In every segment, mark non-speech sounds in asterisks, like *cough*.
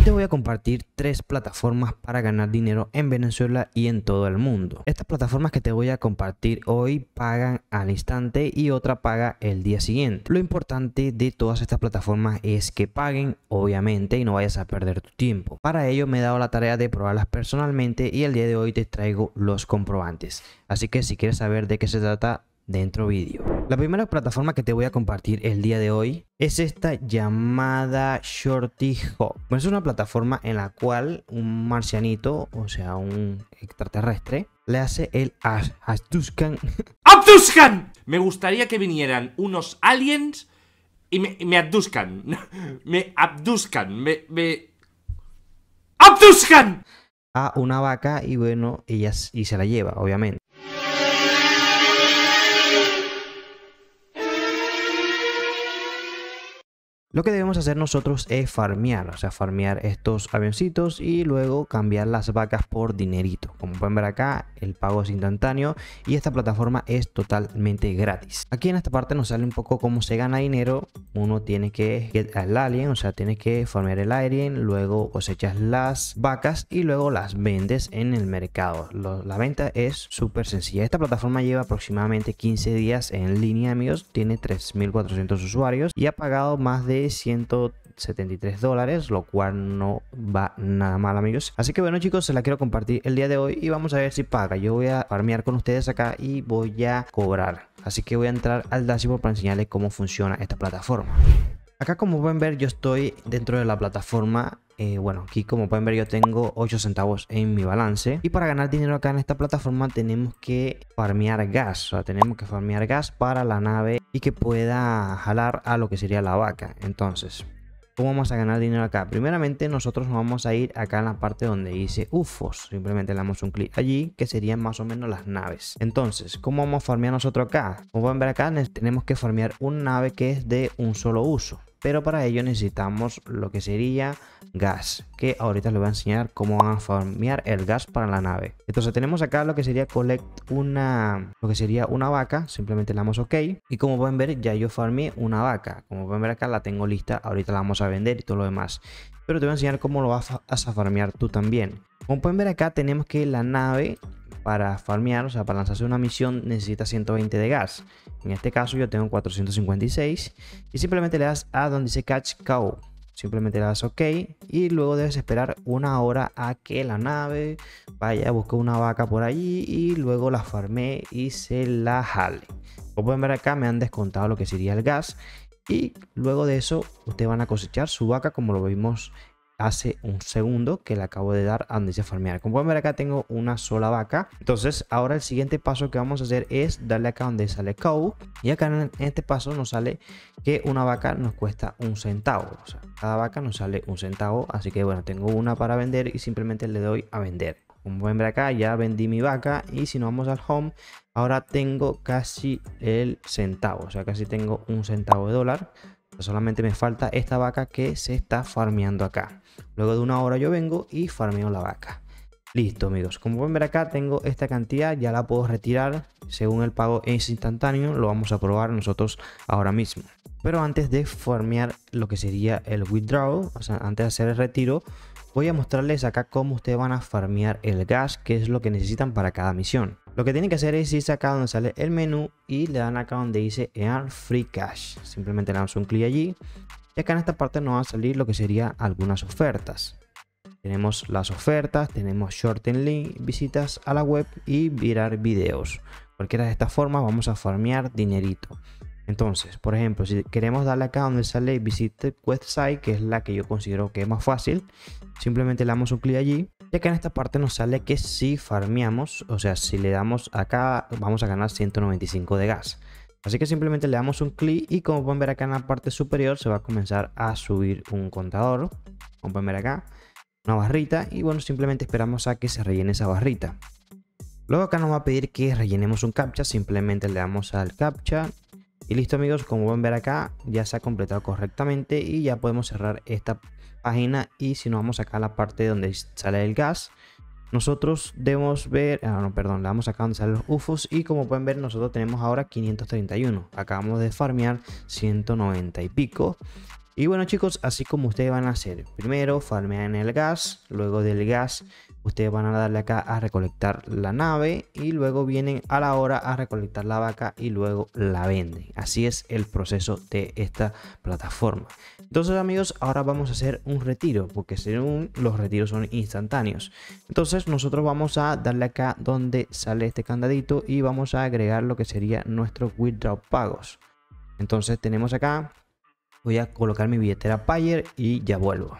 Hoy te voy a compartir tres plataformas para ganar dinero en Venezuela y en todo el mundo. Estas plataformas que te voy a compartir hoy pagan al instante y otra paga el día siguiente. Lo importante de todas estas plataformas es que paguen, obviamente, y no vayas a perder tu tiempo. Para ello me he dado la tarea de probarlas personalmente y el día de hoy te traigo los comprobantes. Así que si quieres saber de qué se trata, dentro vídeo. La primera plataforma que te voy a compartir el día de hoy es esta llamada Shorty Hop. es una plataforma en la cual un marcianito, o sea, un extraterrestre, le hace el Abduscan. ¡Abduscan! *laughs* Me gustaría que vinieran unos aliens y me, me abduzcan. *laughs* me abduzcan. Me, me... A una vaca y bueno, ella y se la lleva, obviamente. Lo que debemos hacer nosotros es farmear, o sea, farmear estos avioncitos y luego cambiar las vacas por dinerito. Como pueden ver acá, el pago es instantáneo y esta plataforma es totalmente gratis. Aquí en esta parte nos sale un poco cómo se gana dinero. Uno tiene que get al alien, o sea, tiene que farmear el alien, luego cosechas las vacas y luego las vendes en el mercado. la venta es súper sencilla. Esta plataforma lleva aproximadamente 15 días en línea, amigos. Tiene 3.400 usuarios y ha pagado más de 173 dólares, lo cual no va nada mal, amigos. Así que bueno, chicos, se la quiero compartir el día de hoy y vamos a ver si paga. Yo voy a farmear con ustedes acá y voy a cobrar. Así que voy a entrar al dashboard para enseñarles cómo funciona esta plataforma. Acá como pueden ver yo estoy dentro de la plataforma eh, bueno, aquí como pueden ver yo tengo 8 centavos en mi balance. Y para ganar dinero acá en esta plataforma tenemos que farmear gas. O sea, tenemos que farmear gas para la nave y que pueda jalar a lo que sería la vaca. Entonces, ¿cómo vamos a ganar dinero acá? Primeramente nosotros nos vamos a ir acá en la parte donde dice UFOs. Simplemente le damos un clic allí, que serían más o menos las naves. Entonces, ¿cómo vamos a farmear nosotros acá? Como pueden ver acá tenemos que farmear una nave que es de un solo uso pero para ello necesitamos lo que sería gas, que ahorita les voy a enseñar cómo van a farmear el gas para la nave. Entonces tenemos acá lo que sería collect una, lo que sería una vaca, simplemente le damos ok, y como pueden ver ya yo formé una vaca, como pueden ver acá la tengo lista, ahorita la vamos a vender y todo lo demás pero te voy a enseñar cómo lo vas a, farmear tú también. Como pueden ver acá tenemos que la nave para farmear, o sea, para lanzarse una misión necesita 120 de gas. En este caso yo tengo 456 y simplemente le das a donde dice Catch Cow. Simplemente le das OK y luego debes esperar una hora a que la nave vaya, a buscar una vaca por allí y luego la farme y se la jale. Como pueden ver acá me han descontado lo que sería el gas y luego de eso ustedes van a cosechar su vaca como lo vimos hace un segundo que le acabo de dar a donde dice farmear. Como pueden ver acá tengo una sola vaca. Entonces ahora el siguiente paso que vamos a hacer es darle acá donde sale cow. Y acá en este paso nos sale que una vaca nos cuesta un centavo. O sea, cada vaca nos sale un centavo. Así que bueno, tengo una para vender y simplemente le doy a vender. Como ver acá, ya vendí mi vaca y si nos vamos al home, ahora tengo casi el centavo, o sea, casi tengo un centavo de dólar. Solamente me falta esta vaca que se está farmeando acá. Luego de una hora yo vengo y farmeo la vaca. Listo, amigos. Como pueden ver acá, tengo esta cantidad, ya la puedo retirar. Según el pago es instantáneo, lo vamos a probar nosotros ahora mismo. Pero antes de farmear lo que sería el withdraw, o sea, antes de hacer el retiro, voy a mostrarles acá cómo ustedes van a farmear el gas, que es lo que necesitan para cada misión. Lo que tienen que hacer es irse acá donde sale el menú y le dan acá donde dice Earn Free Cash. Simplemente le damos un clic allí. Y acá en esta parte nos va a salir lo que sería algunas ofertas. Tenemos las ofertas, tenemos short en link, visitas a la web y virar videos. Cualquiera de estas formas vamos a farmear dinerito. Entonces, por ejemplo, si queremos darle acá donde sale Visit Website, que es la que yo considero que es más fácil, simplemente le damos un clic allí. Y acá en esta parte nos sale que si farmeamos, o sea, si le damos acá, vamos a ganar 195 de gas. Así que simplemente le damos un clic y como pueden ver acá en la parte superior se va a comenzar a subir un contador. Como pueden ver acá, barrita y bueno, simplemente esperamos a que se rellene esa barrita. Luego acá nos va a pedir que rellenemos un captcha, simplemente le damos al captcha y listo amigos, como pueden ver acá ya se ha completado correctamente y ya podemos cerrar esta página y si nos vamos acá a la parte donde sale el gas, nosotros debemos ver, ah, no, perdón, le damos acá donde salen los UFOs y como pueden ver nosotros tenemos ahora 531. Acabamos de farmear 190 y pico y bueno chicos, así como ustedes van a hacer, primero farmean el gas, luego del gas ustedes van a darle acá a recolectar la nave y luego vienen a la hora a recolectar la vaca y luego la venden. Así es el proceso de esta plataforma. Entonces amigos, ahora vamos a hacer un retiro porque según los retiros son instantáneos. Entonces nosotros vamos a darle acá donde sale este candadito y vamos a agregar lo que sería nuestro withdraw pagos. Entonces tenemos acá Voy a colocar mi billetera Payer y ya vuelvo.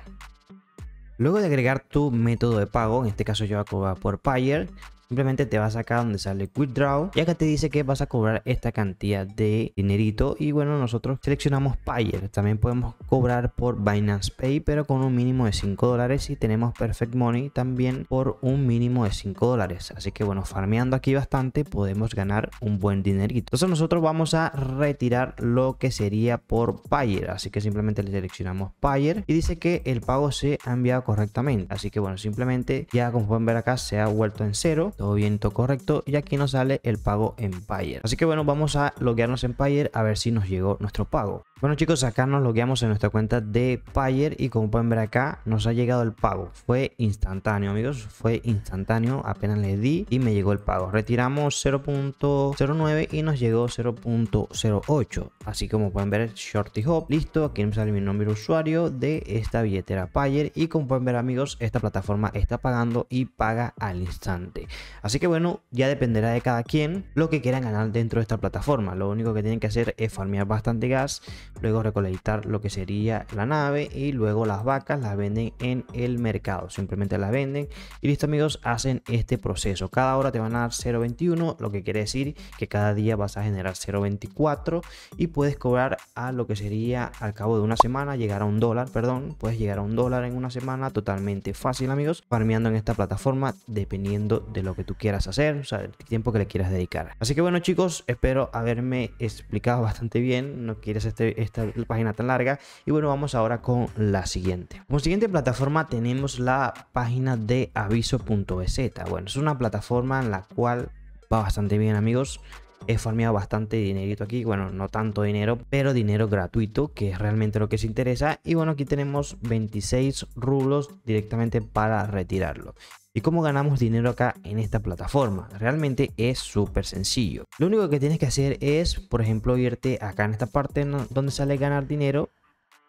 Luego de agregar tu método de pago, en este caso yo voy a cobrar por Payer, Simplemente te vas acá donde sale draw y acá te dice que vas a cobrar esta cantidad de dinerito y bueno, nosotros seleccionamos Payer. También podemos cobrar por Binance Pay pero con un mínimo de 5 dólares y tenemos Perfect Money también por un mínimo de 5 dólares. Así que bueno, farmeando aquí bastante podemos ganar un buen dinerito. Entonces nosotros vamos a retirar lo que sería por Payer. Así que simplemente le seleccionamos Payer y dice que el pago se ha enviado correctamente. Así que bueno, simplemente ya como pueden ver acá se ha vuelto en cero todo bien, todo correcto. Y aquí nos sale el pago en Empire. Así que bueno, vamos a loguearnos en Payeer a ver si nos llegó nuestro pago. Bueno chicos, acá nos logueamos en nuestra cuenta de Payer y como pueden ver acá nos ha llegado el pago. Fue instantáneo amigos, fue instantáneo, apenas le di y me llegó el pago. Retiramos 0.09 y nos llegó 0.08. Así como pueden ver Shorty Hop, listo, aquí me sale mi nombre de usuario de esta billetera Payer y como pueden ver amigos, esta plataforma está pagando y paga al instante. Así que bueno, ya dependerá de cada quien lo que quieran ganar dentro de esta plataforma. Lo único que tienen que hacer es farmear bastante gas luego recolectar lo que sería la nave y luego las vacas las venden en el mercado. Simplemente las venden y listo amigos, hacen este proceso. Cada hora te van a dar 0.21, lo que quiere decir que cada día vas a generar 0.24 y puedes cobrar a lo que sería al cabo de una semana, llegar a un dólar, perdón, puedes llegar a un dólar en una semana totalmente fácil amigos, farmeando en esta plataforma dependiendo de lo que tú quieras hacer, o sea, el tiempo que le quieras dedicar. Así que bueno chicos, espero haberme explicado *laughs* bastante bien, no quieres este esta página tan larga. Y bueno, vamos ahora con la siguiente. Como siguiente plataforma tenemos la página de aviso.bz Bueno, es una plataforma en la cual va bastante bien amigos he farmeado bastante dinerito aquí, bueno, no tanto dinero, pero dinero gratuito, que es realmente lo que se interesa. Y bueno, aquí tenemos 26 rublos directamente para retirarlo. ¿Y cómo ganamos dinero acá en esta plataforma? Realmente es súper sencillo. Lo único que tienes que hacer es, por ejemplo, irte acá en esta parte donde sale ganar dinero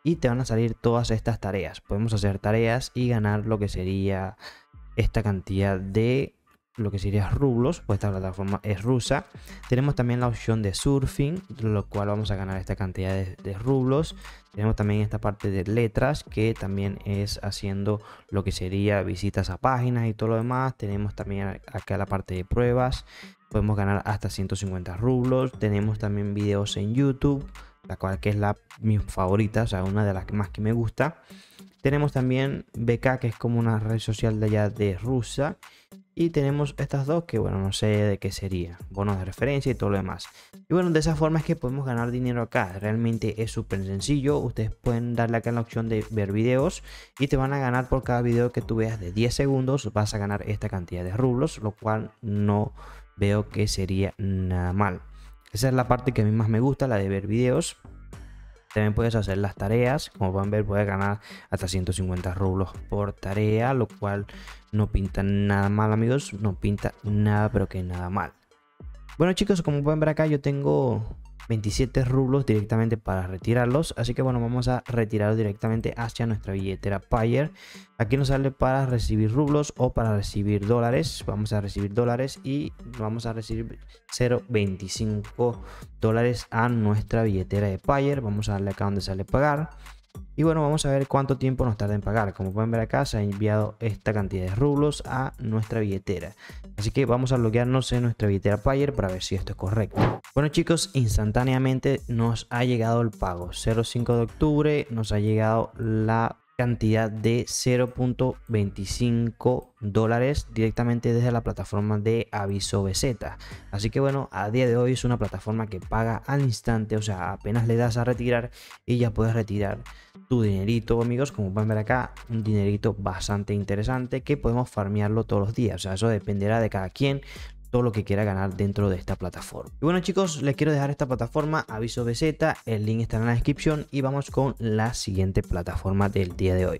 y te van a salir todas estas tareas. Podemos hacer tareas y ganar lo que sería esta cantidad de lo que sería rublos, pues esta plataforma es rusa. Tenemos también la opción de surfing, lo cual vamos a ganar esta cantidad de, rublos. Tenemos también esta parte de letras, que también es haciendo lo que sería visitas a páginas y todo lo demás. Tenemos también acá la parte de pruebas, podemos ganar hasta 150 rublos. Tenemos también videos en YouTube, la cual que es la mi favorita, o sea, una de las más que me gusta. Tenemos también BK, que es como una red social de allá de Rusia. Y tenemos estas dos que, bueno, no sé de qué sería. Bonos de referencia y todo lo demás. Y bueno, de esa forma es que podemos ganar dinero acá. Realmente es súper sencillo. Ustedes pueden darle acá en la opción de ver videos. Y te van a ganar por cada video que tú veas de 10 segundos. Vas a ganar esta cantidad de rublos. Lo cual no veo que sería nada mal. Esa es la parte que a mí más me gusta, la de ver videos. También puedes hacer las tareas, como pueden ver puedes ganar hasta 150 rublos por tarea, lo cual no pinta nada mal amigos, no pinta nada pero que nada mal. Bueno chicos, como pueden ver acá yo tengo 27 rublos directamente para retirarlos. Así que bueno, vamos a retirarlos directamente hacia nuestra billetera Payer. Aquí nos sale para recibir rublos o para recibir dólares. Vamos a recibir dólares y vamos a recibir 0.25 dólares a nuestra billetera de Payer. Vamos a darle acá donde sale pagar. Y bueno, vamos a ver cuánto tiempo nos tarda en pagar. Como pueden ver acá, se ha enviado esta cantidad de rublos a nuestra billetera. Así que vamos a bloquearnos en nuestra billetera Payer para ver si esto es correcto. Bueno chicos, instantáneamente nos ha llegado el pago. 05 de octubre nos ha llegado la cantidad de 0.25 dólares directamente desde la plataforma de aviso BZ. Así que bueno, a día de hoy es una plataforma que paga al instante, o sea, apenas le das a retirar y ya puedes retirar tu dinerito, amigos. Como pueden ver acá, un dinerito bastante interesante que podemos farmearlo todos los días. O sea, eso dependerá de cada quien todo lo que quiera ganar dentro de esta plataforma. Y bueno chicos, les quiero dejar esta plataforma, aviso BZ, el link está en la descripción y vamos con la siguiente plataforma del día de hoy.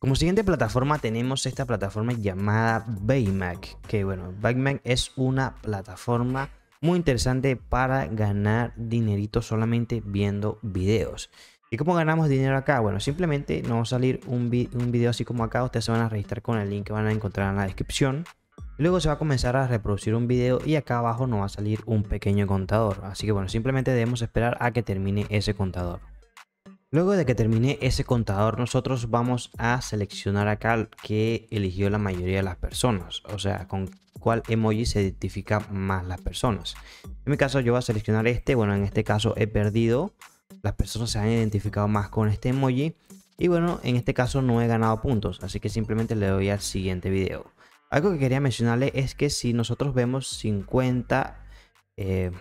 Como siguiente plataforma tenemos esta plataforma llamada Baymac, que bueno, Baymac es una plataforma muy interesante para ganar dinerito solamente viendo videos. ¿Y cómo ganamos dinero acá? Bueno, simplemente nos va a salir un, un video así como acá, ustedes se van a registrar con el link que van a encontrar en la descripción. Luego se va a comenzar a reproducir un video y acá abajo nos va a salir un pequeño contador. Así que bueno, simplemente debemos esperar a que termine ese contador. Luego de que termine ese contador, nosotros vamos a seleccionar acá el que eligió la mayoría de las personas. O sea, con cuál emoji se identifica más las personas. En mi caso yo voy a seleccionar este. Bueno, en este caso he perdido. Las personas se han identificado más con este emoji. Y bueno, en este caso no he ganado puntos. Así que simplemente le doy al siguiente video. Algo que quería mencionarle es que si nosotros vemos 50, eh,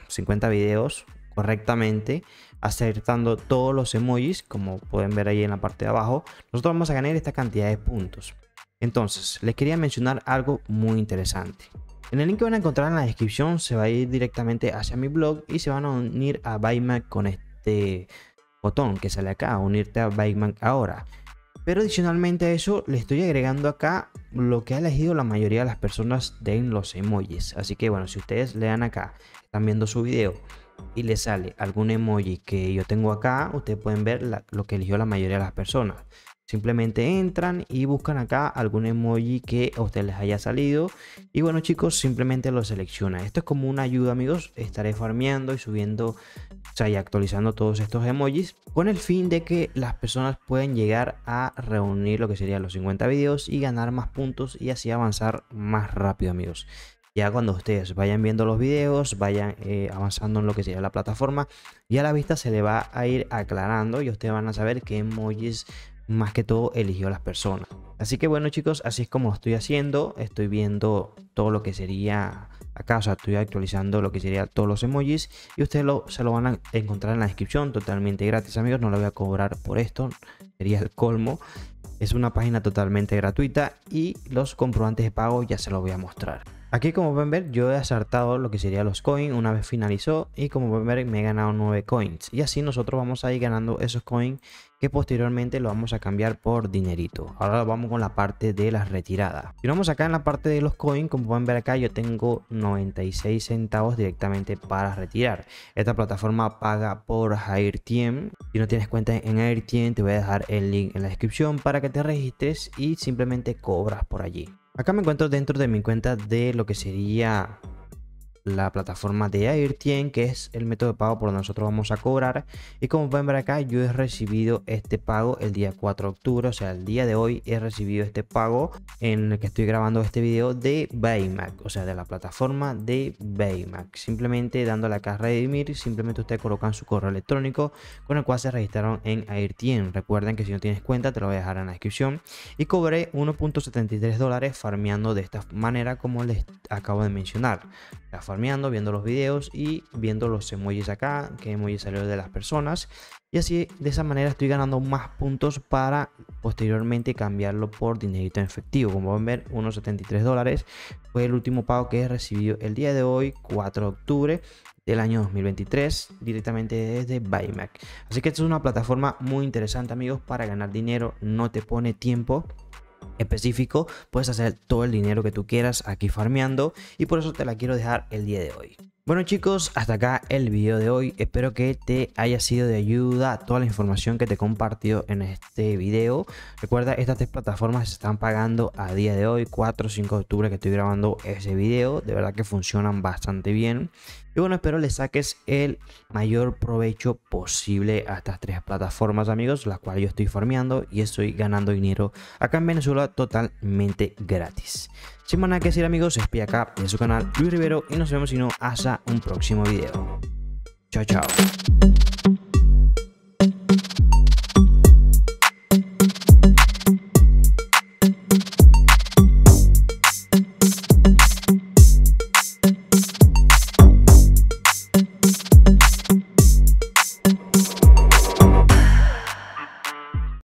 videos correctamente, acertando todos los emojis, como pueden ver ahí en la parte de abajo, nosotros vamos a ganar esta cantidad de puntos. Entonces, les quería mencionar algo muy interesante. En el link que van a encontrar en la descripción se va a ir directamente hacia mi blog y se van a unir a Bymac con este botón que sale acá, unirte a Bymac ahora. Pero adicionalmente a eso le estoy agregando acá lo que ha elegido la mayoría de las personas de los emojis. Así que bueno, si ustedes le dan acá, están viendo su video y le sale algún emoji que yo tengo acá, ustedes pueden ver lo que eligió la mayoría de las personas. Simplemente entran y buscan acá algún emoji que a ustedes les haya salido. Y bueno chicos, simplemente lo selecciona. Esto es como una ayuda amigos. Estaré farmeando y subiendo o sea, y actualizando todos estos emojis. Con el fin de que las personas puedan llegar a reunir lo que serían los 50 videos y ganar más puntos y así avanzar más rápido amigos ya cuando ustedes vayan viendo los videos, vayan eh, avanzando en lo que sería la plataforma, ya la vista se le va a ir aclarando y ustedes van a saber qué emojis más que todo eligió las personas. Así que bueno chicos, así es como lo estoy haciendo. Estoy viendo todo lo que sería acá, o estoy actualizando lo que sería todos los emojis y ustedes lo, se lo van a encontrar en la descripción totalmente gratis amigos, no lo voy a cobrar por esto, sería el colmo. Es una página totalmente gratuita y los comprobantes de pago ya se los voy a mostrar. Aquí como pueden ver yo he asaltado lo que sería los coins una vez finalizó y como pueden ver me he ganado 9 coins y así nosotros vamos a ir ganando esos coins que posteriormente lo vamos a cambiar por dinerito. Ahora vamos con la parte de las retiradas. Si vamos acá en la parte de los coins como pueden ver acá yo tengo 96 centavos directamente para retirar. Esta plataforma paga por AirTM. Si no tienes cuenta en AirTM te voy a dejar el link en la descripción para que te registres y simplemente cobras por allí. Acá me encuentro dentro de mi cuenta de lo que sería la plataforma de AirTien, que es el método de pago por donde nosotros vamos a cobrar. Y como pueden ver acá, yo he recibido este pago el día 4 de octubre, o sea, el día de hoy he recibido este pago en el que estoy grabando este video de Baymax, o sea, de la plataforma de Baymax. Simplemente dándole acá a redimir, simplemente ustedes colocan su correo electrónico con el cual se registraron en AirTien. Recuerden que si no tienes cuenta, te lo voy a dejar en la descripción. Y cobré 1.73 dólares farmeando de esta manera como les acabo de mencionar viendo los vídeos y viendo los emojis acá, que muy salió de las personas. Y así, de esa manera estoy ganando más puntos para posteriormente cambiarlo por dinerito en efectivo. Como pueden ver, unos 73 dólares fue el último pago que he recibido el día de hoy, 4 de octubre del año 2023 directamente desde mac Así que esta es una plataforma muy interesante amigos para ganar dinero, no te pone tiempo específico, puedes hacer todo el dinero que tú quieras aquí farmeando y por eso te la quiero dejar el día de hoy. Bueno chicos, hasta acá el video de hoy. Espero que te haya sido de ayuda toda la información que te he compartido en este video. Recuerda, estas tres plataformas se están pagando a día de hoy, 4 o 5 de octubre que estoy grabando ese video. De verdad que funcionan bastante bien. Y bueno, espero le saques el mayor provecho posible a estas tres plataformas, amigos, las cuales yo estoy farmeando y estoy ganando dinero acá en Venezuela totalmente gratis. Sin más nada que decir, amigos, espía acá en su canal Luis Rivero y nos vemos si no hasta un próximo video. Chao, chao.